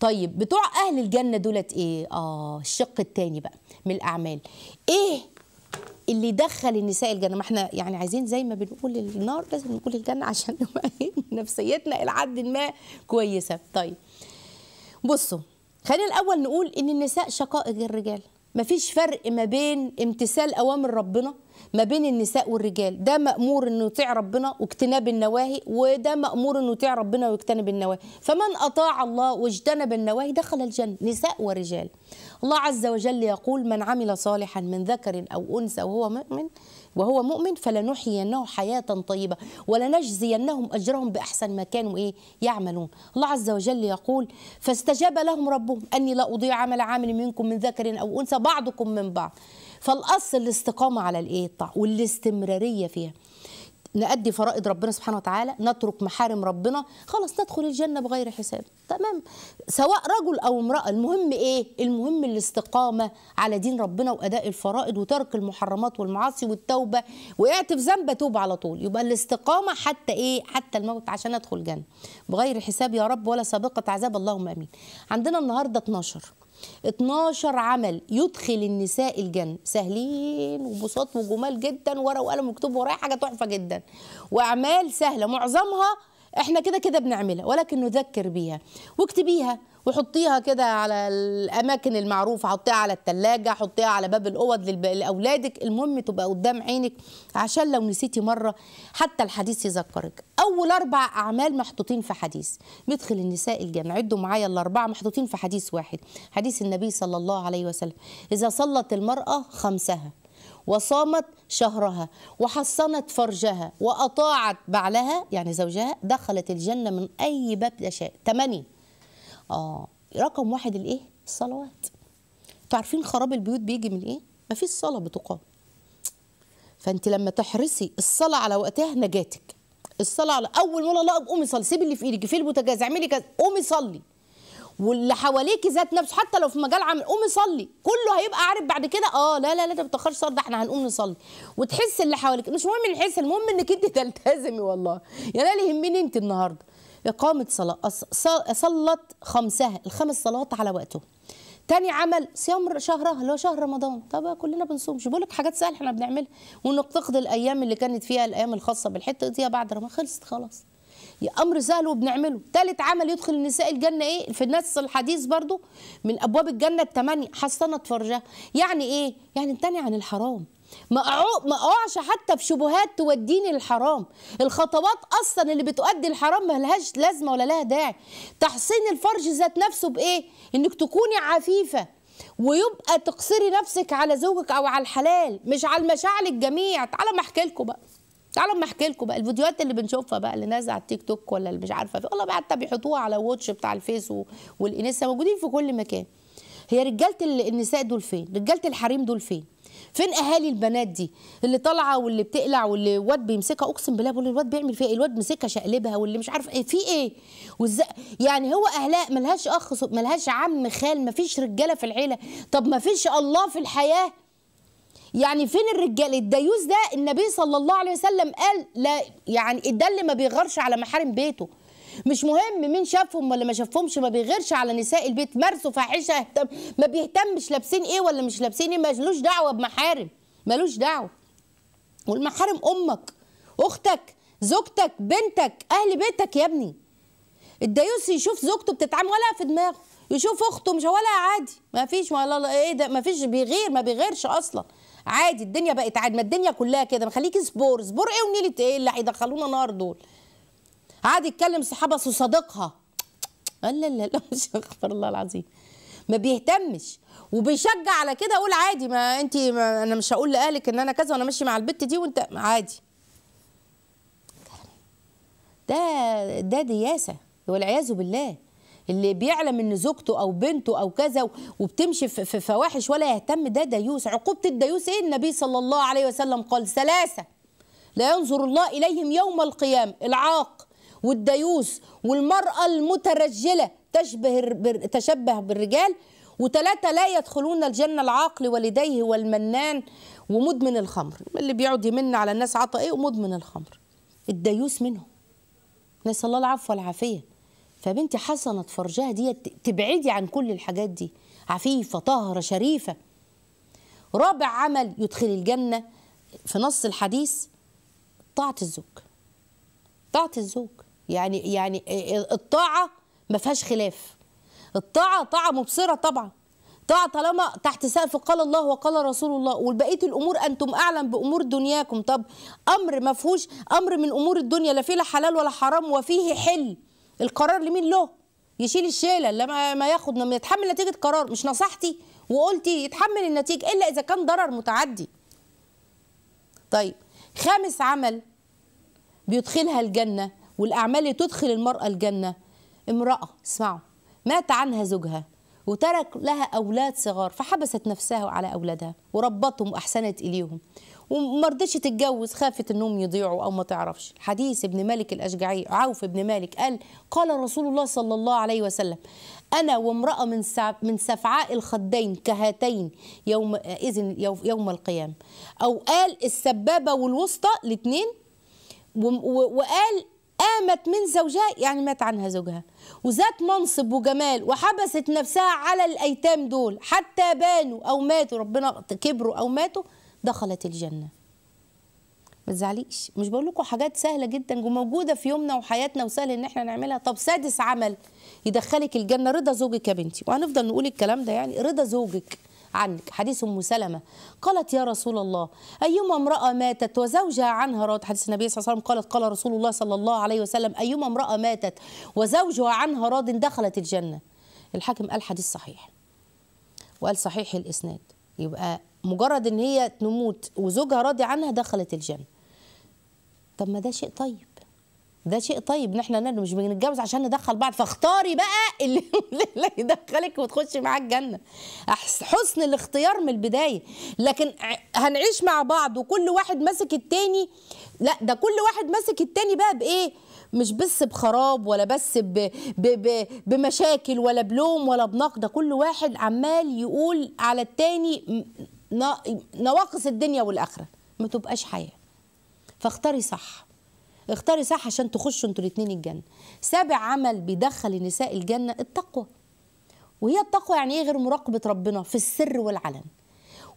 طيب بتوع اهل الجنه دولت ايه اه الشق الثاني بقى من الاعمال ايه اللي دخل النساء الجنه ما احنا يعني عايزين زي ما بنقول النار لازم نقول الجنه عشان نفسيتنا الى حد ما كويسه طيب بصوا خلينا الاول نقول ان النساء شقائق الرجال مفيش فرق ما بين امتثال اوامر ربنا ما بين النساء والرجال ده مأمور انه يطيع ربنا واجتناب النواهي وده مأمور انه يطيع ربنا ويجتنب النواهي فمن أطاع الله واجتنب النواهي دخل الجنة نساء ورجال الله عز وجل يقول من عمل صالحا من ذكر أو أنثى وهو مؤمن وهو مؤمن فلنحيينه حياة طيبة ولنجزينهم أجرهم بأحسن ما كانوا إيه يعملون الله عز وجل يقول فاستجاب لهم ربهم أني لا أضيع عمل عامل منكم من ذكر أو أنثى بعضكم من بعض فالاصل الاستقامه على الايه الطاعه والاستمراريه فيها نأدي فرائض ربنا سبحانه وتعالى نترك محارم ربنا خلاص ندخل الجنة بغير حساب تمام سواء رجل أو امرأة المهم إيه المهم الاستقامة على دين ربنا وأداء الفرائض وترك المحرمات والمعاصي والتوبة وقعت في ذنب توب على طول يبقى الاستقامة حتى إيه حتى الموت عشان أدخل الجنة بغير حساب يا رب ولا سابقة عذاب اللهم أمين عندنا النهاردة 12 12 عمل يدخل النساء الجنة سهلين وبساط وجمال جدا ورق وقلم مكتوب ورايا حاجة تحفة جدا وأعمال سهلة معظمها احنا كده كده بنعملها ولكن نذكر بيها واكتبيها وحطيها كده على الاماكن المعروفه حطيها على الثلاجه حطيها على باب الاوض لاولادك المهم تبقى قدام عينك عشان لو نسيتي مره حتى الحديث يذكرك اول اربع اعمال محطوطين في حديث مدخل النساء الجنه عدوا معايا الاربعه محطوطين في حديث واحد حديث النبي صلى الله عليه وسلم اذا صلت المراه خمسها وصامت شهرها وحصنت فرجها وأطاعت بعلها يعني زوجها دخلت الجنة من أي باب تشاء شيء تمانية آه رقم واحد الإيه؟ الصلوات انتوا عارفين خراب البيوت بيجي من إيه؟ مفيش صلاة بتقام فأنت لما تحرصي الصلاة على وقتها نجاتك الصلاة على أول ما لا قومي صلي سيب اللي في إيدك في البوتاجاز اعملي كذا قومي صلي واللي حواليكي ذات نفسه حتى لو في مجال عمل قومي صلي كله هيبقى عارف بعد كده اه لا لا لا ما تاخرش صلاه ده احنا هنقوم نصلي وتحس اللي حواليك مش مهم نحس المهم انك انت تلتزمي والله يا لا اللي يهمني انت النهارده اقامه صلاه صلت خمسها الخمس صلوات على وقتهم تاني عمل صيام شهرها اللي هو شهر رمضان طب كلنا بنصومش بقول لك حاجات سهله احنا بنعملها ونقتقد الايام اللي كانت فيها الايام الخاصه بالحته دي بعد رمضان خلصت خلاص امر سهل وبنعمله ثالث عمل يدخل النساء الجنه ايه في نفس الحديث برضو من ابواب الجنه الثمانيه حصنت فرجها يعني ايه يعني امتنع عن الحرام ما ما اقعش حتى في شبهات توديني للحرام الخطوات اصلا اللي بتؤدي الحرام ما لهاش لازمه ولا لها داعي تحصين الفرج ذات نفسه بايه انك تكوني عفيفه ويبقى تقصري نفسك على زوجك او على الحلال مش على المشاعر الجميع تعالى ما احكي لكم بقى تعالوا اما احكي لكم بقى الفيديوهات اللي بنشوفها بقى اللي نازله على التيك توك ولا اللي مش عارفه في والله حتى بيحطوها على واتش بتاع الفيس والانستا موجودين في كل مكان هي رجاله النساء دول فين رجاله الحريم دول فين فين اهالي البنات دي اللي طالعه واللي بتقلع واللي واد بيمسكها اقسم بالله بقول الواد بيعمل فيها ايه الواد مسكها شقلبها واللي مش عارف ايه في ايه وز... يعني هو اهلاء ملهاش اخ ملهاش عم خال مفيش رجاله في العيله طب مفيش الله في الحياه يعني فين الرجال الديوس ده النبي صلى الله عليه وسلم قال لا يعني ده اللي ما بيغارش على محارم بيته مش مهم مين شافهم ولا ما شافهمش ما بيغيرش على نساء البيت مارسوا فاحشه ما بيهتمش لابسين ايه ولا مش لابسين ايه ملوش دعوه بمحارم ملوش دعوه والمحارم امك اختك زوجتك بنتك اهل بيتك يا ابني الديوس يشوف زوجته بتتعامل ولا في دماغه يشوف اخته مش ولا عادي ما فيش ولا ايه ده ما فيش بيغير ما بيغيرش اصلا عادي الدنيا بقت عادي ما الدنيا كلها كده ما خليكي سبور سبور ايه ونيله ايه اللي هيدخلونا نار دول عادي يتكلم صحابه صديقها لا لا لا مش اخبر الله العظيم ما بيهتمش وبيشجع على كده اقول عادي ما انت ما انا مش هقول لاهلك ان انا كذا وانا ماشي مع البت دي وانت عادي ده ده دياسه والعياذ بالله اللي بيعلم ان زوجته او بنته او كذا وبتمشي في فواحش ولا يهتم ده ديوس عقوبه الديوس ايه النبي صلى الله عليه وسلم قال ثلاثه لا ينظر الله اليهم يوم القيامه العاق والديوس والمراه المترجله تشبه تشبه بالرجال وثلاثة لا يدخلون الجنة العاقل والديه والمنان ومدمن الخمر اللي بيقعد يمن على الناس عطى ايه ومدمن الخمر الديوس منهم نسأل الله العفو والعافية فبنتي حسنة فرجها ديت تبعدي عن كل الحاجات دي عفيفه طاهره شريفه رابع عمل يدخل الجنه في نص الحديث طاعه الزوج طاعه الزوج يعني يعني الطاعه ما فيهاش خلاف الطاعه طاعه مبصره طبعا طاعة طالما تحت سقف قال الله وقال رسول الله والبقية الأمور أنتم أعلم بأمور دنياكم طب أمر ما فيهوش أمر من أمور الدنيا لا فيه لا حلال ولا حرام وفيه حل القرار لمين له يشيل الشيله لما ما ياخد ما يتحمل نتيجه قرار مش نصحتي وقلتي يتحمل النتيجه الا اذا كان ضرر متعدي طيب خامس عمل بيدخلها الجنه والاعمال اللي تدخل المراه الجنه امراه اسمعوا مات عنها زوجها وترك لها اولاد صغار فحبست نفسها على اولادها وربتهم واحسنت اليهم وما رضتش تتجوز خافت انهم يضيعوا او ما تعرفش حديث ابن مالك الاشجعي عوف ابن مالك قال قال رسول الله صلى الله عليه وسلم انا وامراه من من سفعاء الخدين كهاتين يوم اذن يوم القيامه او قال السبابه والوسطى الاثنين وقال قامت من زوجها يعني مات عنها زوجها وذات منصب وجمال وحبست نفسها على الايتام دول حتى بانوا او ماتوا ربنا كبروا او ماتوا دخلت الجنة ما تزعليش مش بقول لكم حاجات سهله جدا وموجوده في يومنا وحياتنا وسهل ان احنا نعملها طب سادس عمل يدخلك الجنه رضا زوجك يا بنتي وهنفضل نقول الكلام ده يعني رضا زوجك عنك حديث ام سلمه قالت يا رسول الله ايما امراه ماتت وزوجها عنها راض حديث النبي صلى الله عليه وسلم قالت قال رسول الله صلى الله عليه وسلم ايما امراه ماتت وزوجها عنها راض دخلت الجنه الحاكم قال حديث صحيح وقال صحيح الاسناد يبقى مجرد ان هي تموت وزوجها راضي عنها دخلت الجنه طب ما ده شيء طيب ده شيء طيب ان احنا مش بنتجوز عشان ندخل بعض فاختاري بقى اللي, اللي يدخلك وتخشي معاه الجنه حسن الاختيار من البدايه لكن هنعيش مع بعض وكل واحد ماسك التاني لا ده كل واحد ماسك التاني بقى بايه مش بس بخراب ولا بس بـ بـ بـ بمشاكل ولا بلوم ولا بنقد ده كل واحد عمال يقول على التاني نواقص الدنيا والاخره ما تبقاش حياه فاختاري صح اختاري صح عشان تخشوا انتوا الاثنين الجنه سابع عمل بيدخل النساء الجنه التقوى وهي التقوى يعني ايه غير مراقبه ربنا في السر والعلن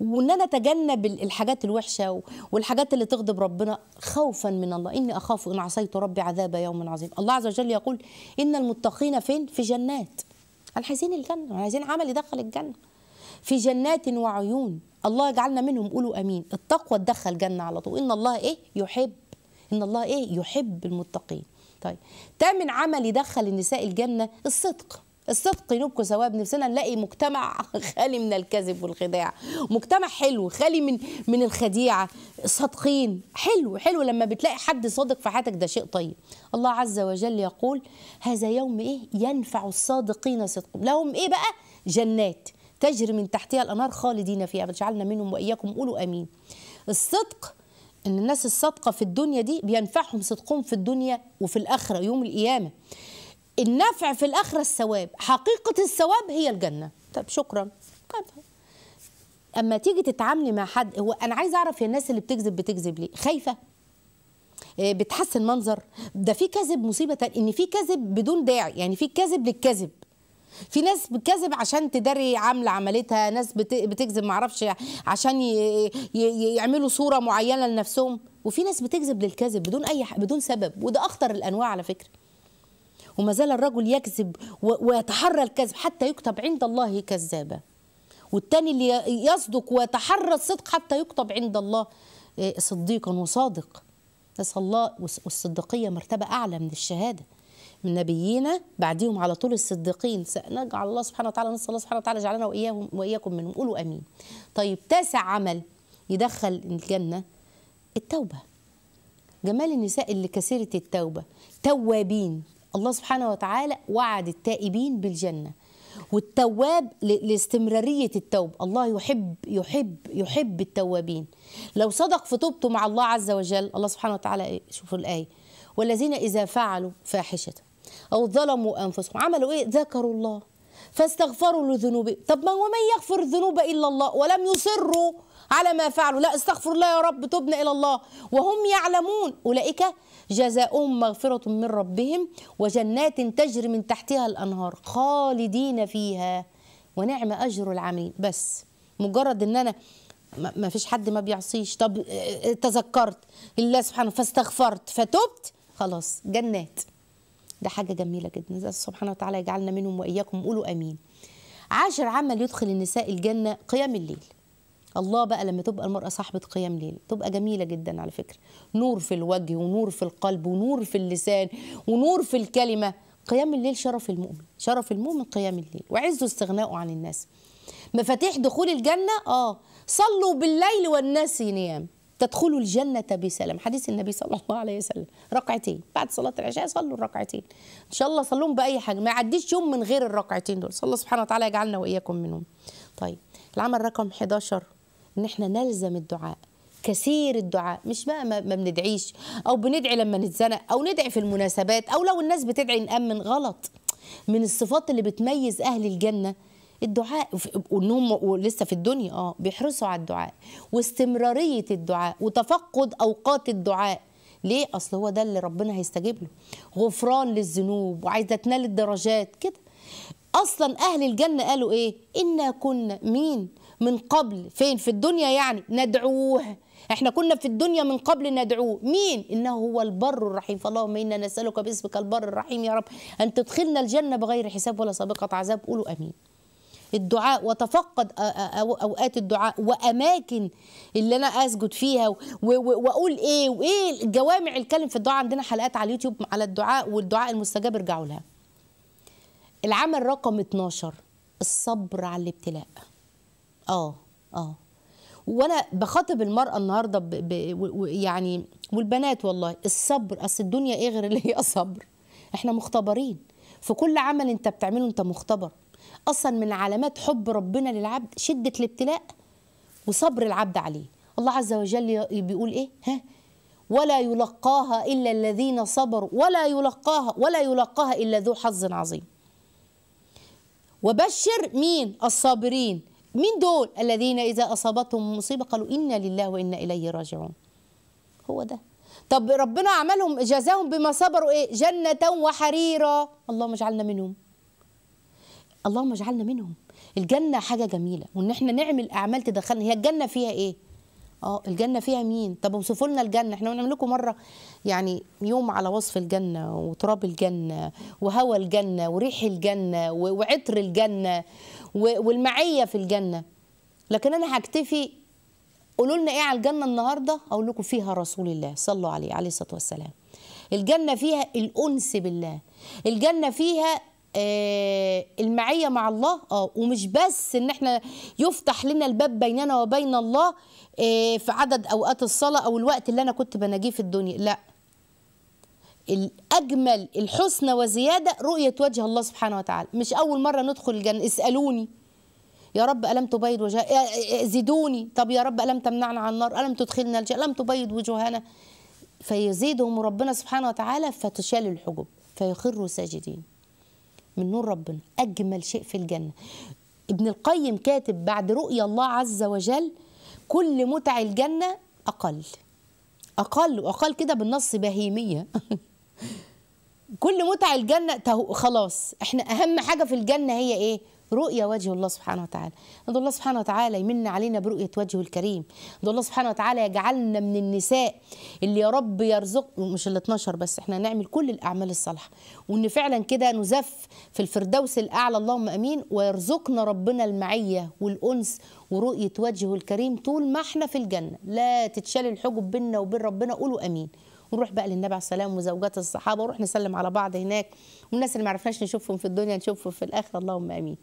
وان انا اتجنب الحاجات الوحشه والحاجات اللي تغضب ربنا خوفا من الله اني اخاف ان عصيت ربي عذاب يوم عظيم الله عز وجل يقول ان المتقين فين في جنات احنا عايزين الجنه عايزين عمل يدخل الجنه في جنات وعيون الله يجعلنا منهم قولوا امين التقوى تدخل جنه على طول ان الله ايه يحب ان الله ايه يحب المتقين طيب تامن عمل يدخل النساء الجنه الصدق الصدق ينبكوا ثواب نفسنا نلاقي مجتمع خالي من الكذب والخداع مجتمع حلو خالي من من الخديعه صادقين حلو حلو لما بتلاقي حد صادق في حياتك ده شيء طيب الله عز وجل يقول هذا يوم ايه ينفع الصادقين صدقهم لهم ايه بقى جنات تجري من تحتها الأنهار خالدين فيها فاجعلنا منهم وإياكم قولوا آمين الصدق ان الناس الصادقه في الدنيا دي بينفعهم صدقهم في الدنيا وفي الاخره يوم القيامه النفع في الاخره الثواب حقيقه الثواب هي الجنه طب شكرا اما تيجي تتعاملي مع حد هو انا عايز اعرف يا الناس اللي بتكذب بتكذب ليه خايفه آه، بتحسن منظر ده في كذب مصيبه ان في كذب بدون داعي يعني في كذب للكذب في ناس بتكذب عشان تداري عامله عملتها ناس بتكذب معرفش عشان يعملوا صوره معينه لنفسهم وفي ناس بتكذب للكذب بدون اي بدون سبب وده اخطر الانواع على فكره وما زال الرجل يكذب ويتحرى الكذب حتى يكتب عند الله كذابا والتاني اللي يصدق ويتحرى الصدق حتى يكتب عند الله آه، صديقا وصادق نسال الله والصديقيه مرتبه اعلى من الشهاده من نبينا بعديهم على طول الصديقين نجعل الله سبحانه وتعالى نسال الله سبحانه وتعالى جعلنا واياهم واياكم منهم قولوا امين طيب تاسع عمل يدخل الجنه التوبه جمال النساء اللي كثيره التوبه توابين الله سبحانه وتعالى وعد التائبين بالجنه والتواب لاستمرارية التوبة الله يحب يحب يحب التوابين لو صدق في توبته مع الله عز وجل الله سبحانه وتعالى شوفوا الآية والذين إذا فعلوا فاحشة أو ظلموا أنفسهم عملوا إيه ذكروا الله فاستغفروا لذنوبهم طب ما ومن يغفر الذنوب إلا الله ولم يصروا على ما فعلوا لا استغفر الله يا رب تبنا إلى الله وهم يعلمون أولئك جزاؤهم مغفرة من ربهم وجنات تجري من تحتها الأنهار خالدين فيها ونعم أجر العاملين بس مجرد ان انا ما فيش حد ما بيعصيش طب آه، آه، تذكرت الله سبحانه فاستغفرت فتبت خلاص جنات ده حاجة جميلة جدا سبحانه وتعالى يجعلنا منهم وإياكم قولوا أمين عاشر عمل يدخل النساء الجنة قيام الليل الله بقى لما تبقى المرأة صاحبة قيام ليل تبقى جميلة جدا على فكرة نور في الوجه ونور في القلب ونور في اللسان ونور في الكلمة قيام الليل شرف المؤمن شرف المؤمن قيام الليل وعزه استغناؤه عن الناس مفاتيح دخول الجنة آه صلوا بالليل والناس ينام تدخلوا الجنة بسلام حديث النبي صلى الله عليه وسلم ركعتين بعد صلاة العشاء صلوا الركعتين إن شاء الله صلوهم بأي حاجة ما يعديش يوم من غير الركعتين دول صلى الله سبحانه وتعالى يجعلنا وإياكم منهم طيب العمل رقم 11 إن إحنا نلزم الدعاء كثير الدعاء مش بقى ما, ما بندعيش أو بندعي لما نتزنق أو ندعي في المناسبات أو لو الناس بتدعي نأمن غلط من الصفات اللي بتميز أهل الجنة الدعاء وانهم ولسه في الدنيا اه بيحرصوا على الدعاء واستمراريه الدعاء وتفقد اوقات الدعاء ليه اصل هو ده اللي ربنا هيستجيب له غفران للذنوب وعايزه تنال الدرجات كده اصلا اهل الجنه قالوا ايه انا كنا مين من قبل فين في الدنيا يعني ندعوه احنا كنا في الدنيا من قبل ندعوه مين انه هو البر الرحيم فاللهم انا نسالك باسمك البر الرحيم يا رب ان تدخلنا الجنه بغير حساب ولا سابقه عذاب قولوا امين الدعاء وتفقد اوقات الدعاء واماكن اللي انا اسجد فيها واقول ايه وايه جوامع الكلم في الدعاء عندنا حلقات على اليوتيوب على الدعاء والدعاء المستجاب ارجعوا لها العمل رقم 12 الصبر على الابتلاء اه اه وانا بخاطب المراه النهارده ب... ب... يعني والبنات والله الصبر اصل الدنيا ايه غير اللي هي صبر احنا مختبرين في كل عمل انت بتعمله انت مختبر اصلا من علامات حب ربنا للعبد شده الابتلاء وصبر العبد عليه الله عز وجل بيقول ايه ها ولا يلقاها الا الذين صبروا ولا يلقاها ولا يلقاها الا ذو حظ عظيم وبشر مين الصابرين مين دول الذين اذا اصابتهم مصيبه قالوا انا لله وانا اليه راجعون هو ده طب ربنا عملهم جزاهم بما صبروا ايه جنه وحريرا اللهم اجعلنا منهم اللهم اجعلنا منهم الجنة حاجة جميلة وان احنا نعمل اعمال تدخلنا هي الجنة فيها ايه اه الجنة فيها مين طب اوصفوا لنا الجنة احنا بنعمل لكم مرة يعني يوم على وصف الجنة وتراب الجنة وهوى الجنة وريح الجنة وعطر الجنة والمعية في الجنة لكن انا هكتفي قولوا لنا ايه على الجنة النهاردة اقول لكم فيها رسول الله صلوا عليه عليه الصلاة والسلام الجنة فيها الأنس بالله الجنة فيها آه، المعيه مع الله اه ومش بس ان احنا يفتح لنا الباب بيننا وبين الله آه، في عدد اوقات الصلاه او الوقت اللي انا كنت بناجيه في الدنيا لا الاجمل الحسنى وزياده رؤيه وجه الله سبحانه وتعالى مش اول مره ندخل الجنه اسالوني يا رب ألم تبيض وجه آه، زدوني طب يا رب ألم تمنعنا عن النار ألم تدخلنا الجنة ألم تبيض وجوهنا فيزيدهم ربنا سبحانه وتعالى فتشال الحجب فيخروا ساجدين من نور ربنا أجمل شيء في الجنة ابن القيم كاتب بعد رؤيا الله عز وجل كل متع الجنة أقل أقل وأقل كده بالنص بهيمية كل متع الجنة خلاص احنا أهم حاجة في الجنة هي إيه رؤية وجه الله سبحانه وتعالى ندعو الله سبحانه وتعالى يمن علينا برؤية وجهه الكريم ندعو الله سبحانه وتعالى يجعلنا من النساء اللي يا رب يرزق مش ال 12 بس احنا نعمل كل الأعمال الصالحة وإن فعلا كده نزف في الفردوس الأعلى اللهم أمين ويرزقنا ربنا المعية والأنس ورؤية وجهه الكريم طول ما احنا في الجنة لا تتشال الحجب بيننا وبين ربنا قولوا أمين ونروح بقى للنبي عليه السلام وزوجات الصحابه ونروح نسلم على بعض هناك والناس اللي ما عرفناش نشوفهم في الدنيا نشوفهم في الاخره اللهم امين